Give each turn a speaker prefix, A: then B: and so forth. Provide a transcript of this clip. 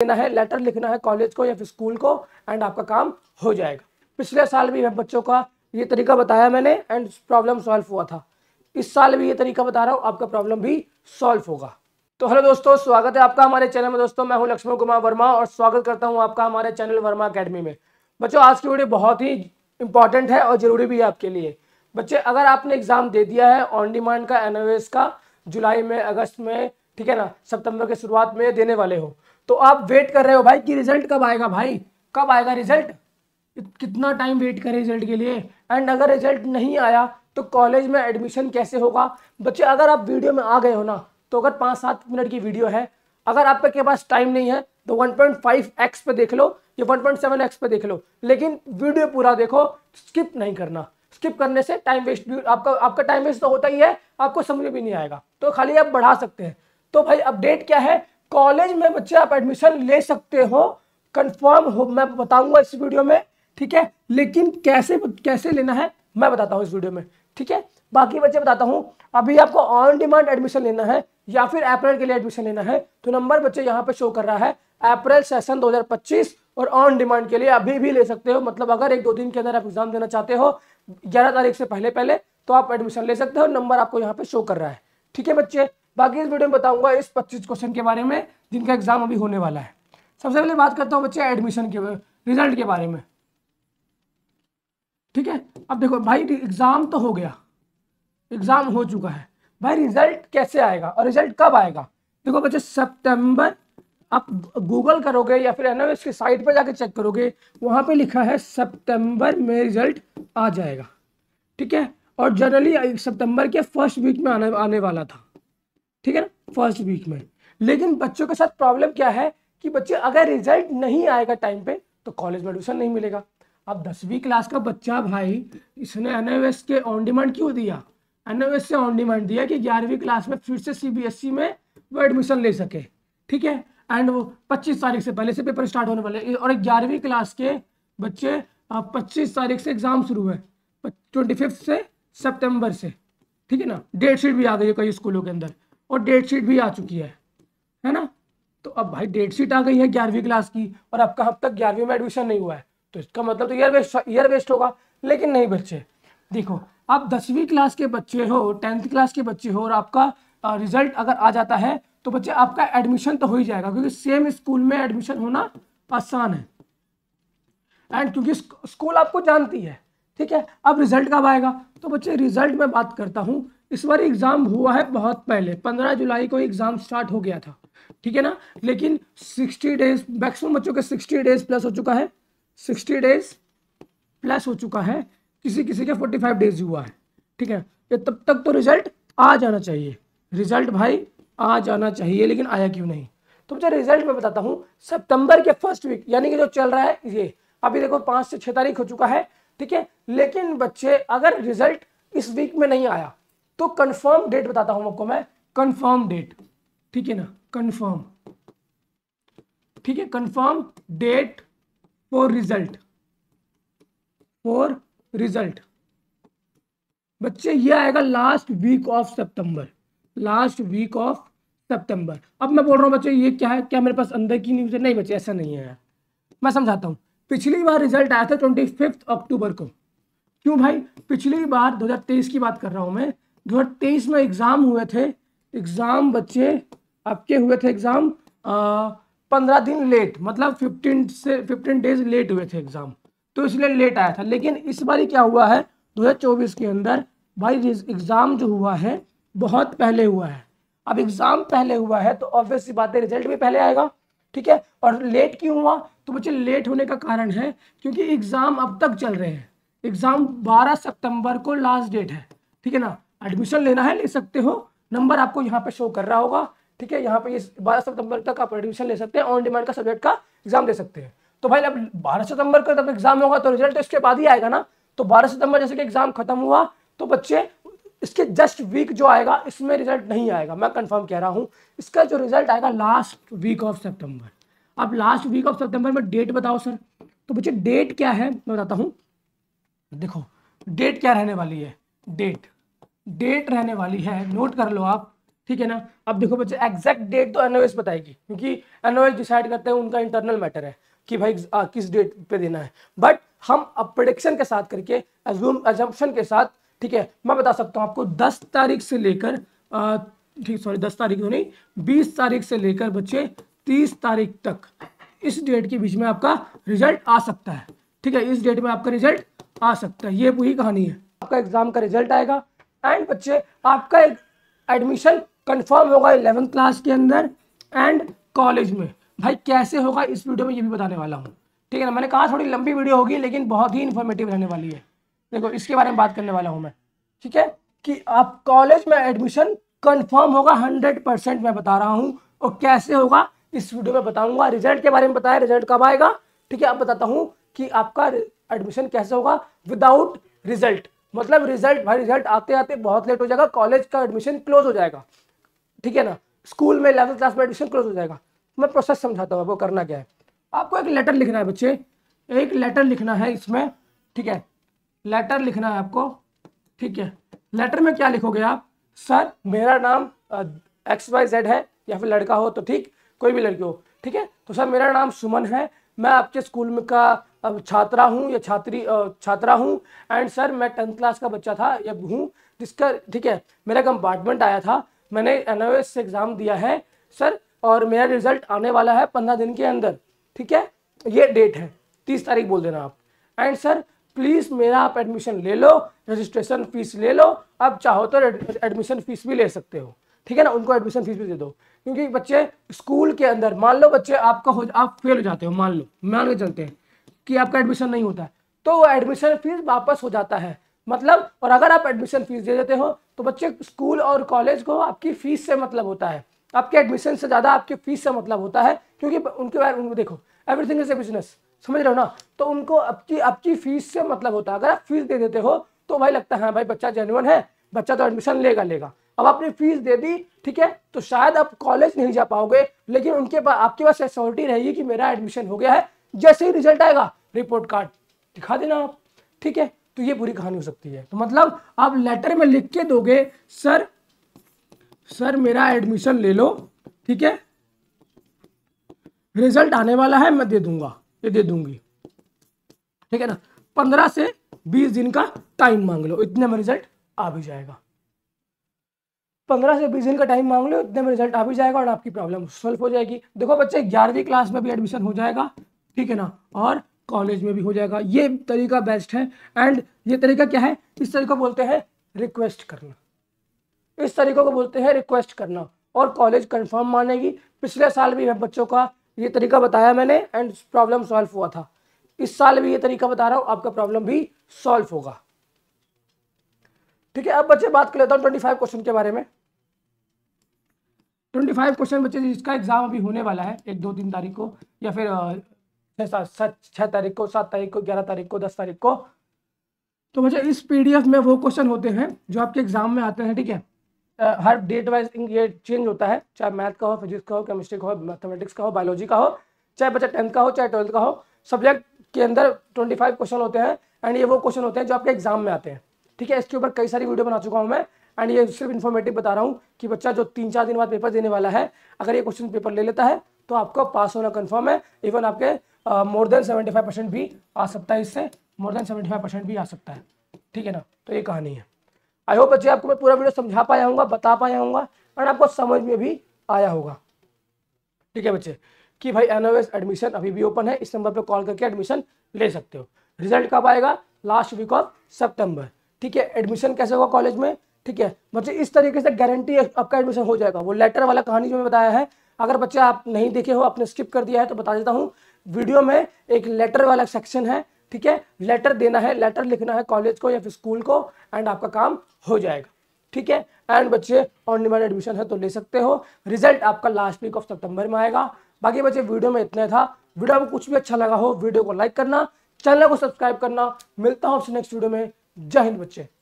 A: देना है लेटर लिखना है कॉलेज को या फिर स्कूल को एंड आपका काम हो जाएगा पिछले साल भी बच्चों का ये तरीका बताया मैंने एंड प्रॉब्लम सॉल्व हुआ था इस साल भी ये तरीका बता रहा हूँ आपका प्रॉब्लम भी सॉल्व होगा तो हेलो दोस्तों स्वागत है आपका हमारे चैनल में दोस्तों मैं हूँ लक्ष्मण कुमार वर्मा और स्वागत करता हूँ आपका हमारे चैनल वर्मा अकेडमी में बच्चों आज की वीडियो बहुत ही इंपॉर्टेंट है और ज़रूरी भी है आपके लिए बच्चे अगर आपने एग्ज़ाम दे दिया है ऑन डिमांड का एन का जुलाई में अगस्त में ठीक है ना सितंबर के शुरुआत में देने वाले हो तो आप वेट कर रहे हो भाई कि रिजल्ट कब आएगा भाई कब आएगा रिजल्ट कितना टाइम वेट करें रिजल्ट के लिए एंड अगर रिजल्ट नहीं आया तो कॉलेज में एडमिशन कैसे होगा बच्चे अगर आप वीडियो में आ गए हो ना तो अगर पाँच सात मिनट की वीडियो है अगर आपके पास टाइम नहीं है तो 1.5x पे देख लो या 1.7x पे देख लो लेकिन वीडियो पूरा देखो स्किप नहीं करना स्किप करने से टाइम वेस्ट भी आपका आपका टाइम वेस्ट तो होता ही है आपको समझ भी नहीं आएगा तो खाली आप बढ़ा सकते हैं तो भाई अपडेट क्या है कॉलेज में बच्चे आप एडमिशन ले सकते हो कंफर्म हो मैं बताऊंगा इस वीडियो में ठीक है लेकिन कैसे कैसे लेना है मैं बताता हूँ इस वीडियो में ठीक है बाकी बच्चे बताता हूँ अभी आपको ऑन डिमांड एडमिशन लेना है या फिर अप्रैल के लिए एडमिशन लेना है तो नंबर बच्चे यहाँ पे शो कर रहा है अप्रैल सेशन 2025 और ऑन डिमांड के लिए अभी भी ले सकते हो मतलब अगर एक दो दिन के अंदर आप एग्जाम देना चाहते हो ग्यारह तारीख से पहले पहले तो आप एडमिशन ले सकते हो नंबर आपको यहाँ पे शो कर रहा है ठीक है बच्चे बाकी इस वीडियो में बताऊंगा इस पच्चीस क्वेश्चन के बारे में जिनका एग्जाम अभी होने वाला है सबसे पहले बात करता हूँ बच्चे एडमिशन के रिजल्ट के बारे में ठीक है अब देखो भाई एग्जाम तो हो गया एग्जाम हो चुका है भाई रिजल्ट कैसे आएगा और रिजल्ट कब आएगा देखो बच्चे सितंबर आप गूगल करोगे या फिर एन की साइट पर जाके चेक करोगे वहाँ पे लिखा है सितंबर में रिजल्ट आ जाएगा ठीक है और जनरली सितंबर के फर्स्ट वीक में आने आने वाला था ठीक है ना फर्स्ट वीक में लेकिन बच्चों के साथ प्रॉब्लम क्या है कि बच्चे अगर रिजल्ट नहीं आएगा टाइम पे तो कॉलेज में एडमिशन नहीं मिलेगा अब दसवीं क्लास का बच्चा भाई इसने एन के ऑन डिमांड क्यों दिया एन से ऑन डिमांड दिया कि ग्यारहवीं क्लास में फिर से सी e में वो एडमिशन ले सके ठीक है एंड वो पच्चीस तारीख से पहले से पेपर स्टार्ट होने वाले और ग्यारहवीं क्लास के बच्चे पच्चीस तारीख से एग्ज़ाम शुरू है ट्वेंटी फिफ्थ से सितंबर से ठीक है ना डेट शीट भी आ गई है कई स्कूलों के अंदर और डेट शीट भी आ चुकी है है ना तो अब भाई डेट शीट आ गई है ग्यारहवीं क्लास की और आपका अब तक ग्यारहवीं में एडमिशन नहीं हुआ है तो इसका मतलब तो ईयर वेस्ट ईयर वेस्ट होगा लेकिन नहीं बच्चे देखो आप दसवीं क्लास के बच्चे हो टेंथ क्लास के बच्चे हो और आपका रिजल्ट अगर आ जाता है तो बच्चे आपका एडमिशन तो हो ही जाएगा क्योंकि सेम स्कूल में एडमिशन होना आसान है एंड क्योंकि स्कूल आपको जानती है ठीक है अब रिजल्ट कब आएगा तो बच्चे रिजल्ट में बात करता हूँ इस बार एग्ज़ाम हुआ है बहुत पहले पंद्रह जुलाई को एग्ज़ाम स्टार्ट हो गया था ठीक है ना लेकिन सिक्सटी डेज मैक्सिमम बच्चों के सिक्सटी डेज प्लस हो चुका है सिक्सटी डेज प्लस हो चुका है किसी किसी के फोर्टी फाइव डेज हुआ है ठीक है ये तब तक तो रिजल्ट आ जाना चाहिए रिजल्ट भाई आ जाना चाहिए लेकिन आया क्यों नहीं तो मुझे रिजल्ट में बताता हूँ सितंबर के फर्स्ट वीक यानी कि जो चल रहा है ये अभी देखो पाँच से छः तारीख हो चुका है ठीक है लेकिन बच्चे अगर रिजल्ट इस वीक में नहीं आया तो कंफर्म डेट बताता हूं आपको मैं कंफर्म डेट ठीक है ना कंफर्म ठीक है confirm date for result for result बच्चे ये आएगा लास्ट वीक ऑफ सितंबर लास्ट वीक ऑफ सितंबर अब मैं बोल रहा हूं बच्चे ये क्या है क्या मेरे पास अंदर की न्यूज़ है नहीं बच्चे ऐसा नहीं है मैं समझाता हूं पिछली बार रिजल्ट आया था ट्वेंटी फिफ्थ अक्टूबर को क्यों भाई पिछली बार 2023 की बात कर रहा हूं मैं दो में एग्ज़ाम हुए थे एग्ज़ाम बच्चे आपके हुए थे एग्ज़ाम पंद्रह दिन लेट मतलब फिफ्टीन से फिफ्टीन डेज लेट हुए थे एग्ज़ाम तो इसलिए लेट आया था लेकिन इस बार क्या हुआ है 2024 के अंदर भाई एग्ज़ाम जो हुआ है बहुत पहले हुआ है अब एग्ज़ाम पहले हुआ है तो ऑब्वियस सी बात है रिजल्ट भी पहले आएगा ठीक है और लेट क्यों हुआ तो बच्चे लेट होने का कारण है क्योंकि एग्ज़ाम अब तक चल रहे हैं एग्ज़ाम 12 सितंबर को लास्ट डेट है ठीक है ना एडमिशन लेना है ले सकते हो नंबर आपको यहाँ पे शो कर रहा होगा ठीक है यहाँ पे ये बारह सितंबर तक आप एडमिशन ले सकते हैं ऑन डिमांड का सब्जेक्ट का एग्जाम दे सकते हैं तो भाई अब बारह सितंबर का जब एग्जाम होगा तो रिजल्ट तो इसके बाद ही आएगा ना तो बारह सितंबर जैसे कि एग्जाम खत्म हुआ तो बच्चे इसके जस्ट वीक जो आएगा इसमें रिजल्ट नहीं आएगा मैं कंफर्म कह रहा हूँ इसका जो रिजल्ट आएगा लास्ट वीक ऑफ सेप्टेम्बर आप लास्ट वीक ऑफ सेप्टेम्बर में डेट बताओ सर तो बच्चे डेट क्या है मैं बताता हूँ देखो डेट क्या रहने वाली है डेट डेट रहने वाली है नोट कर लो आप ठीक है ना अब देखो बच्चे एग्जैक्ट डेट तो एनओएस बताएगी क्योंकि एनओएस डिसाइड करते हैं उनका इंटरनल मैटर है कि भाई आ, किस डेट पे देना है बट हम अब प्रोडिक्शन के साथ करके एजूम एजम्पन के साथ ठीक है मैं बता सकता हूँ आपको दस तारीख से लेकर ठीक सॉरी दस तारीख तो नहीं बीस तारीख से लेकर बच्चे तीस तारीख तक इस डेट के बीच में आपका रिजल्ट आ सकता है ठीक है इस डेट में आपका रिजल्ट आ सकता है ये पूरी कहानी है आपका एग्जाम का रिजल्ट आएगा एंड बच्चे आपका एक एडमिशन कंफर्म होगा इलेवेंथ क्लास के अंदर एंड कॉलेज में भाई कैसे होगा इस वीडियो में ये भी बताने वाला हूँ ठीक है ना मैंने कहा थोड़ी लंबी वीडियो होगी लेकिन बहुत ही इन्फॉर्मेटिव रहने वाली है देखो इसके बारे में बात करने वाला हूँ मैं ठीक है कि आप कॉलेज में एडमिशन कन्फर्म होगा हंड्रेड परसेंट मैं बता रहा हूँ और कैसे होगा इस वीडियो में बताऊँगा रिजल्ट के बारे में बताया रिजल्ट कब आएगा ठीक है अब बताता हूँ कि आपका एडमिशन कैसे होगा विदाउट रिजल्ट मतलब रिजल्ट भाई रिजल्ट आते आते बहुत लेट हो जाएगा कॉलेज का एडमिशन क्लोज हो जाएगा ठीक है ना स्कूल में इलेवंथ क्लास में एडमिशन क्लोज हो जाएगा मैं प्रोसेस समझाता हूँ आपको करना क्या है आपको एक लेटर लिखना है बच्चे एक लेटर लिखना है इसमें ठीक है लेटर लिखना है आपको ठीक है लेटर में क्या लिखोगे आप सर मेरा नाम एक्स वाई जेड है या फिर लड़का हो तो ठीक कोई भी लड़की हो ठीक है तो सर मेरा नाम सुमन है मैं आपके स्कूल में का छात्रा हूँ या छात्री छात्रा हूँ एंड सर मैं टेंथ क्लास का बच्चा था या हूँ जिसका ठीक है मेरा कंपार्टमेंट आया था मैंने एन से एग्ज़ाम दिया है सर और मेरा रिजल्ट आने वाला है पंद्रह दिन के अंदर ठीक है ये डेट है तीस तारीख बोल देना आप एंड सर प्लीज़ मेरा आप एडमिशन ले लो रजिस्ट्रेशन फीस ले लो आप चाहो तो एडमिशन फीस भी ले सकते हो ठीक है ना उनको एडमिशन फीस भी दे दो क्योंकि बच्चे स्कूल के अंदर मान लो बच्चे आपका हो आप फेल हो जाते हो मान लो मान के चलते हैं कि आपका एडमिशन नहीं होता है तो एडमिशन फीस वापस हो जाता है मतलब और अगर आप एडमिशन फीस दे देते हो तो बच्चे स्कूल और कॉलेज को आपकी फ़ीस से मतलब होता है आपके एडमिशन से ज़्यादा आपके फीस से मतलब होता है क्योंकि उनके बारे में देखो एवरीथिंग इज ए बिजनेस समझ रहे हो ना तो उनको आपकी आपकी फ़ीस से मतलब होता है अगर आप फीस दे देते हो तो भाई लगता है हाँ भाई बच्चा जेनुअन है बच्चा तो एडमिशन लेगा लेगा अब आपने फीस दे दी ठीक है तो शायद आप कॉलेज नहीं जा पाओगे लेकिन उनके पास आपके पास एसोरिटी रहेगी कि मेरा एडमिशन हो गया है जैसे ही रिजल्ट आएगा रिपोर्ट कार्ड दिखा देना आप ठीक है तो ये पूरी कहानी हो सकती है तो मतलब आप लेटर में लिख के दोगे सर सर मेरा एडमिशन ले लो ठीक है रिजल्ट आने वाला है मैं दे दूंगा ये दे दूंगी ठीक है ना पंद्रह से बीस दिन का टाइम मांग लो इतने में रिजल्ट आ भी जाएगा पंद्रह से बीस दिन का टाइम मांग लो इतने में रिजल्ट आ भी जाएगा और आपकी प्रॉब्लम सॉल्व हो जाएगी देखो बच्चे ग्यारहवीं क्लास में भी एडमिशन हो जाएगा ठीक है ना और कॉलेज में भी हो जाएगा ये तरीका बेस्ट है एंड ये तरीका क्या है इस तरीके को बोलते हैं रिक्वेस्ट करना इस तरीके को बोलते हैं रिक्वेस्ट करना और कॉलेज कंफर्म मानेगी पिछले साल भी बच्चों का ये तरीका बताया मैंने एंड प्रॉब्लम सॉल्व हुआ था इस साल भी ये तरीका बता रहा हूँ आपका प्रॉब्लम भी सॉल्व होगा ठीक है अब बच्चे बात कर लेता हूँ ट्वेंटी फाइव क्वेश्चन के बारे में ट्वेंटी फाइव क्वेश्चन बच्चे जिसका एग्जाम अभी होने वाला है एक दो तीन तारीख को या फिर छह तारीख को सात तारीख को ग्यारह तारीख को दस तारीख को तो मुझे इस पीडीएफ में वो क्वेश्चन होते हैं जो आपके एग्जाम में आते हैं ठीक है हर डेट वाइज ये चेंज होता है चाहे मैथ का हो फिजिक्स का हो केमिस्ट्री का हो मैथमेटिक्स का हो बायोलॉजी का हो चाहे बच्चा टेंथ का हो चाहे ट्वेल्थ का हो सब्जेक्ट के अंदर ट्वेंटी फाइव क्वेश्चन होते हैं एंड ये वो क्वेश्चन होते हैं जो आपके एग्जाम में आते हैं ठीक है इसके ऊपर कई सारी वीडियो बना चुका हूँ मैं एंड ये सिर्फ इन्फॉर्मेटिव बता रहा हूँ कि बच्चा जो तीन चार दिन बाद पेपर देने वाला है अगर ये क्वेश्चन पेपर ले लेता है तो आपका पास होना कन्फर्म है इवन आपके more than seventy five percent भी आ सकता है इससे more than seventy five percent भी आ सकता है ठीक है ना तो ये कहानी है आई होप बच्चे आपको मैं पूरा वीडियो समझा पाया हूँ बता पाया हूँ एंड आपको समझ में भी आया होगा ठीक है बच्चे कि भाई एन एडमिशन अभी भी ओपन है इस नंबर पर कॉल करके एडमिशन ले सकते हो रिजल्ट कब आएगा लास्ट वीक ऑफ सेप्टेम्बर ठीक है एडमिशन कैसे होगा कॉलेज में ठीक है बच्चे इस तरीके से गारंटी आपका एडमिशन हो जाएगा वो लेटर वाला कहानी जो मैं बताया है अगर बच्चे आप नहीं देखे हो आपने स्किप कर दिया है तो बता देता हूँ वीडियो में एक लेटर वाला सेक्शन है ठीक है लेटर देना है लेटर लिखना है कॉलेज को या फिर स्कूल को एंड आपका काम हो जाएगा ठीक है एंड बच्चे ऑन डिमांड एडमिशन है तो ले सकते हो रिजल्ट आपका लास्ट वीक ऑफ सितंबर में आएगा बाकी बच्चे वीडियो में इतना था वीडियो आपको कुछ भी अच्छा लगा हो वीडियो को लाइक करना चैनल को सब्सक्राइब करना मिलता हूँ आपसे नेक्स्ट वीडियो में जय हिंद बच्चे